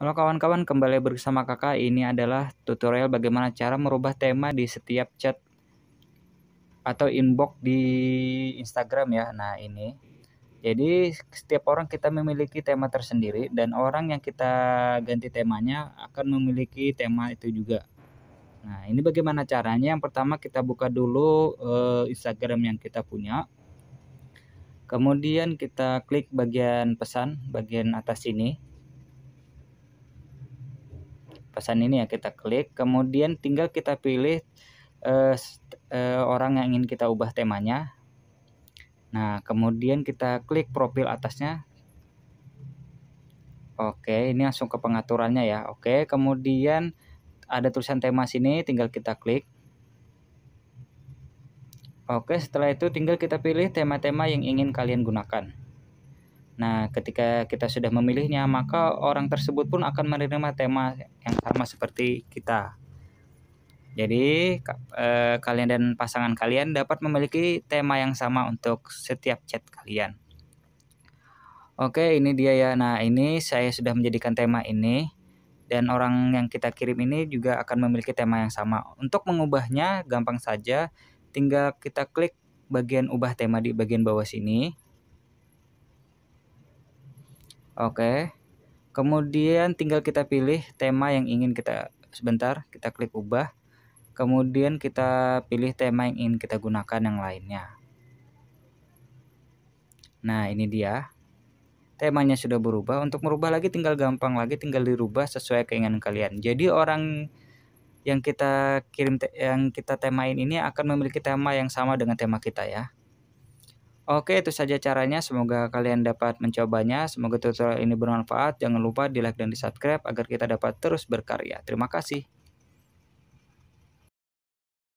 Halo kawan-kawan, kembali bersama kakak. Ini adalah tutorial bagaimana cara merubah tema di setiap chat atau inbox di Instagram ya. Nah ini, jadi setiap orang kita memiliki tema tersendiri dan orang yang kita ganti temanya akan memiliki tema itu juga. Nah, ini bagaimana caranya? Yang pertama kita buka dulu uh, Instagram yang kita punya. Kemudian kita klik bagian pesan bagian atas ini pesan ini ya kita klik kemudian tinggal kita pilih uh, uh, orang yang ingin kita ubah temanya nah kemudian kita klik profil atasnya oke ini langsung ke pengaturannya ya oke kemudian ada tulisan tema sini tinggal kita klik oke setelah itu tinggal kita pilih tema-tema yang ingin kalian gunakan Nah, ketika kita sudah memilihnya, maka orang tersebut pun akan menerima tema yang sama seperti kita. Jadi, eh, kalian dan pasangan kalian dapat memiliki tema yang sama untuk setiap chat kalian. Oke, ini dia ya. Nah, ini saya sudah menjadikan tema ini dan orang yang kita kirim ini juga akan memiliki tema yang sama. Untuk mengubahnya gampang saja, tinggal kita klik bagian ubah tema di bagian bawah sini. Oke. Kemudian tinggal kita pilih tema yang ingin kita sebentar, kita klik ubah. Kemudian kita pilih tema yang ingin kita gunakan yang lainnya. Nah, ini dia. Temanya sudah berubah. Untuk merubah lagi tinggal gampang lagi tinggal dirubah sesuai keinginan kalian. Jadi orang yang kita kirim yang kita temain ini akan memiliki tema yang sama dengan tema kita ya. Oke, itu saja caranya. Semoga kalian dapat mencobanya. Semoga tutorial ini bermanfaat. Jangan lupa di like dan di subscribe agar kita dapat terus berkarya. Terima kasih.